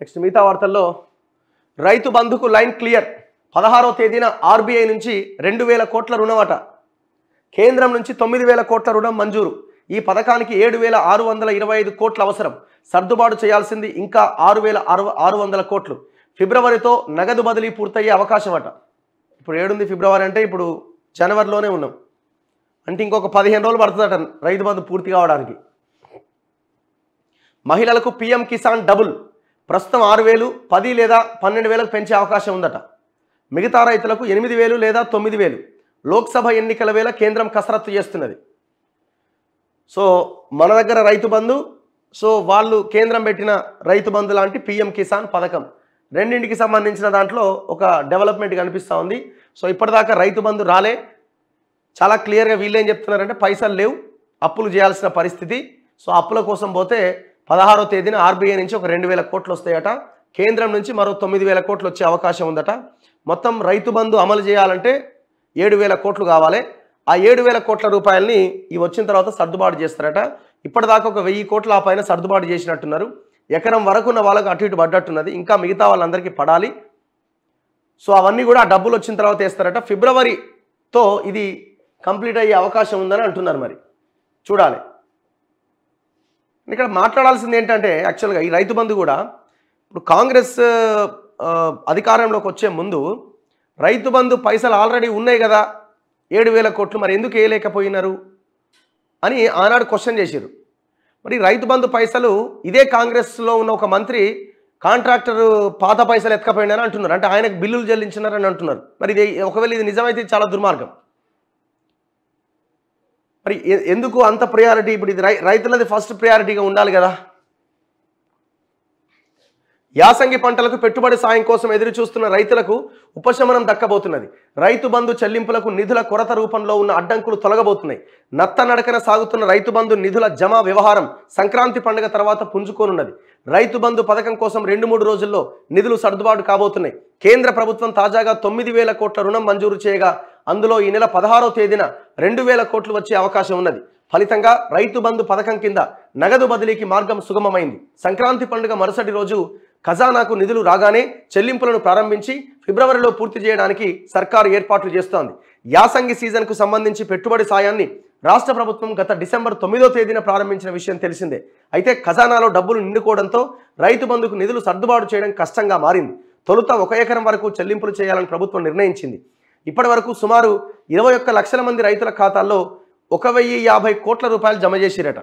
next మిగతా వార్తల్లో రైతు బంధుకు లైన్ క్లియర్ పదహారో తేదీన ఆర్బీఐ నుంచి రెండు వేల కోట్ల రుణమట కేంద్రం నుంచి తొమ్మిది వేల కోట్ల రుణం మంజూరు ఈ పథకానికి ఏడు వేల ఆరు వందల ఇరవై ఐదు కోట్ల అవసరం సర్దుబాటు చేయాల్సింది ఇంకా ఆరు వేల ఆరు వందల కోట్లు ఫిబ్రవరితో నగదు బదిలీ పూర్తయ్యే అవకాశం అట ఇప్పుడు ఏడుంది ఫిబ్రవరి అంటే ఇప్పుడు జనవరిలోనే ఉన్నాం అంటే ఇంకొక పదిహేను రోజులు పడుతుందట రైతు బంధు పూర్తి కావడానికి మహిళలకు పిఎం కిసాన్ డబుల్ ప్రస్తుతం ఆరు వేలు పది లేదా పన్నెండు వేలకు పెంచే అవకాశం ఉందట మిగతా రైతులకు ఎనిమిది వేలు లేదా తొమ్మిది వేలు లోక్సభ ఎన్నికల వేళ కేంద్రం కసరత్తు చేస్తున్నది సో మన దగ్గర రైతు బంధు సో వాళ్ళు కేంద్రం పెట్టిన రైతు బంధు లాంటి పిఎం కిసాన్ పథకం రెండింటికి సంబంధించిన దాంట్లో ఒక డెవలప్మెంట్ కనిపిస్తూ ఉంది సో ఇప్పటిదాకా రైతు బంధు రాలే చాలా క్లియర్గా వీళ్ళేం చెప్తున్నారంటే పైసలు లేవు అప్పులు చేయాల్సిన పరిస్థితి సో అప్పుల కోసం పోతే పదహారో తేదీన ఆర్బీఐ నుంచి ఒక రెండు వేల కోట్లు వస్తాయట కేంద్రం నుంచి మరో తొమ్మిది వేల కోట్లు వచ్చే అవకాశం ఉందట మొత్తం రైతు బంధు అమలు చేయాలంటే ఏడు వేల కోట్లు కావాలి ఆ ఏడు వేల కోట్ల రూపాయలని ఈ వచ్చిన తర్వాత సర్దుబాటు చేస్తారట ఇప్పటిదాకా ఒక వెయ్యి కోట్ల ఆ పైన సర్దుబాటు చేసినట్టున్నారు ఎకరం వరకు ఉన్న వాళ్ళకు అటు ఇటు పడ్డట్టున్నది ఇంకా మిగతా వాళ్ళందరికీ పడాలి సో అవన్నీ కూడా ఆ డబ్బులు వచ్చిన తర్వాత వేస్తారట ఫిబ్రవరితో ఇది కంప్లీట్ అయ్యే అవకాశం ఉందని అంటున్నారు మరి చూడాలి ఇక్కడ మాట్లాడాల్సింది ఏంటంటే యాక్చువల్గా ఈ రైతు బంధు కూడా ఇప్పుడు కాంగ్రెస్ అధికారంలోకి వచ్చే ముందు రైతు బంధు పైసలు ఆల్రెడీ ఉన్నాయి కదా ఏడు వేల కోట్లు మరి ఎందుకు వేయలేకపోయినారు అని ఆనాడు క్వశ్చన్ చేశారు మరి రైతు బంధు పైసలు ఇదే కాంగ్రెస్లో ఉన్న ఒక మంత్రి కాంట్రాక్టర్ పాత పైసలు ఎత్తకపోయినారని అంటున్నారు అంటే ఆయనకు బిల్లులు చెల్లించినారని అంటున్నారు మరి ఇది ఒకవేళ ఇది నిజమైతే చాలా దుర్మార్గం మరి ఎందుకు అంత ప్రయారిటీ ఇప్పుడు ఇది రైతులది ఫస్ట్ ప్రయారిటీగా ఉండాలి కదా యాసంగి పంటలకు పెట్టుబడి సాయం కోసం ఎదురు చూస్తున్న రైతులకు ఉపశమనం దక్కబోతున్నది రైతు బంధు చెల్లింపులకు నిధుల కొరత రూపంలో ఉన్న అడ్డంకులు తొలగబోతున్నాయి నత్త నడకన సాగుతున్న రైతు బంధు నిధుల జమా వ్యవహారం సంక్రాంతి పండుగ తర్వాత పుంజుకోనున్నది రైతు బంధు పథకం కోసం రెండు మూడు రోజుల్లో నిధులు సర్దుబాటు కాబోతున్నాయి కేంద్ర ప్రభుత్వం తాజాగా తొమ్మిది వేల కోట్ల రుణం మంజూరు చేయగా అందులో ఈ నెల పదహారో తేదీన రెండు వేల కోట్లు వచ్చే అవకాశం ఉన్నది ఫలితంగా రైతు బంధు పథకం కింద నగదు బదిలీకి మార్గం సుగమమైంది సంక్రాంతి పండుగ మరుసటి రోజు ఖజానాకు నిధులు రాగానే చెల్లింపులను ప్రారంభించి ఫిబ్రవరిలో పూర్తి చేయడానికి సర్కారు ఏర్పాట్లు చేస్తోంది యాసంగి సీజన్కు సంబంధించి పెట్టుబడి సాయాన్ని రాష్ట్ర ప్రభుత్వం గత డిసెంబర్ తొమ్మిదో తేదీన ప్రారంభించిన విషయం తెలిసిందే అయితే ఖజానాలో డబ్బులు నిండుకోవడంతో రైతు బంధుకు నిధులు సర్దుబాటు చేయడం కష్టంగా మారింది తొలుత ఒక ఎకరం వరకు చెల్లింపులు చేయాలని ప్రభుత్వం నిర్ణయించింది ఇప్పటి వరకు సుమారు ఇరవై ఒక్క లక్షల మంది రైతుల ఖాతాల్లో ఒక వెయ్యి యాభై కోట్ల రూపాయలు జమ చేసిరట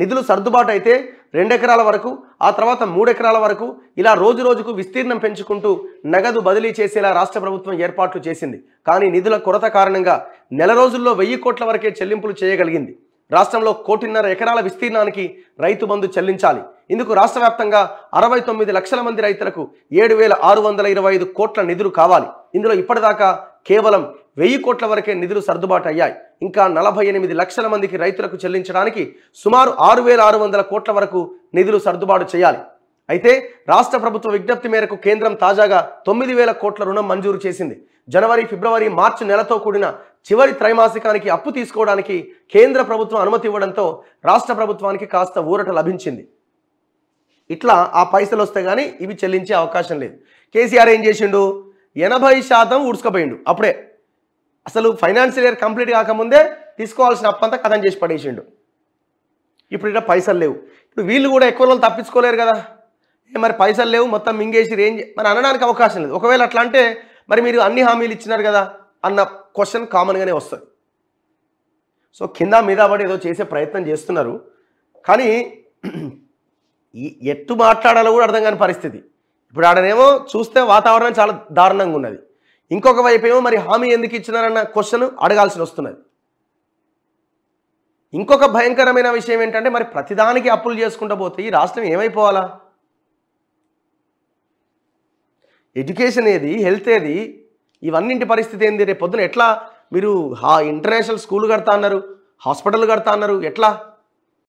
నిధులు సర్దుబాటు అయితే రెండెకరాల వరకు ఆ తర్వాత మూడెకరాల వరకు ఇలా రోజు రోజుకు విస్తీర్ణం పెంచుకుంటూ నగదు బదిలీ చేసేలా రాష్ట్ర ప్రభుత్వం ఏర్పాట్లు చేసింది కానీ నిధుల కొరత కారణంగా నెల రోజుల్లో వెయ్యి కోట్ల వరకే చెల్లింపులు చేయగలిగింది రాష్ట్రంలో కోటిన్నర ఎకరాల విస్తీర్ణానికి రైతు బంధు చెల్లించాలి ఇందుకు రాష్ట్ర వ్యాప్తంగా అరవై తొమ్మిది లక్షల మంది రైతులకు ఏడు వేల ఆరు వందల ఇరవై ఐదు కోట్ల నిధులు కావాలి ఇందులో ఇప్పటిదాకా కేవలం వెయ్యి కోట్ల వరకే నిధులు సర్దుబాటు అయ్యాయి ఇంకా నలభై ఎనిమిది లక్షల మందికి రైతులకు చెల్లించడానికి సుమారు ఆరు వేల ఆరు వందల కోట్ల వరకు నిధులు సర్దుబాటు చేయాలి అయితే రాష్ట్ర ప్రభుత్వ విజ్ఞప్తి మేరకు కేంద్రం తాజాగా తొమ్మిది వేల కోట్ల రుణం మంజూరు చేసింది జనవరి ఫిబ్రవరి మార్చి నెలతో కూడిన చివరి త్రైమాసికానికి అప్పు తీసుకోవడానికి కేంద్ర ప్రభుత్వం అనుమతి ఇవ్వడంతో రాష్ట్ర ప్రభుత్వానికి కాస్త ఊరట లభించింది ఇట్లా ఆ పైసలు వస్తే కానీ ఇవి చెల్లించే అవకాశం లేదు కేసీఆర్ ఏం చేసిండు ఎనభై శాతం ఉడుచుకపోయిండు అప్పుడే అసలు ఫైనాన్షియల్ ఇయర్ కంప్లీట్ కాకముందే తీసుకోవాల్సిన అప్పంతా కథం చేసి పడేసిండు ఇప్పుడు ఇక్కడ పైసలు లేవు ఇప్పుడు వీళ్ళు కూడా ఎక్కువ రోజులు తప్పించుకోలేరు కదా మరి పైసలు లేవు మొత్తం మింగేసి రేంజ్ మరి అనడానికి అవకాశం లేదు ఒకవేళ అట్లా అంటే మరి మీరు అన్ని హామీలు ఇచ్చినారు కదా అన్న క్వశ్చన్ కామన్గానే వస్తుంది సో కింద మీద పడి ఏదో చేసే ప్రయత్నం చేస్తున్నారు కానీ ఎత్తు మాట్లాడాలో కూడా అర్థం కాని పరిస్థితి ఇప్పుడు ఆడనేమో చూస్తే వాతావరణం చాలా దారుణంగా ఉన్నది ఇంకొక వైపు ఏమో మరి హామీ ఎందుకు ఇచ్చినారన్న క్వశ్చన్ అడగాల్సి వస్తున్నది ఇంకొక భయంకరమైన విషయం ఏంటంటే మరి ప్రతిదానికి అప్పులు చేసుకుంటూ పోతే ఈ రాష్ట్రం ఏమైపోవాలా ఎడ్యుకేషన్ ఏది హెల్త్ ఏది ఇవన్నింటి పరిస్థితి ఏంది రేపు పొద్దున ఎట్లా మీరు హా ఇంటర్నేషనల్ స్కూల్ కడతా అన్నారు హాస్పిటల్ కడతా అన్నారు ఎట్లా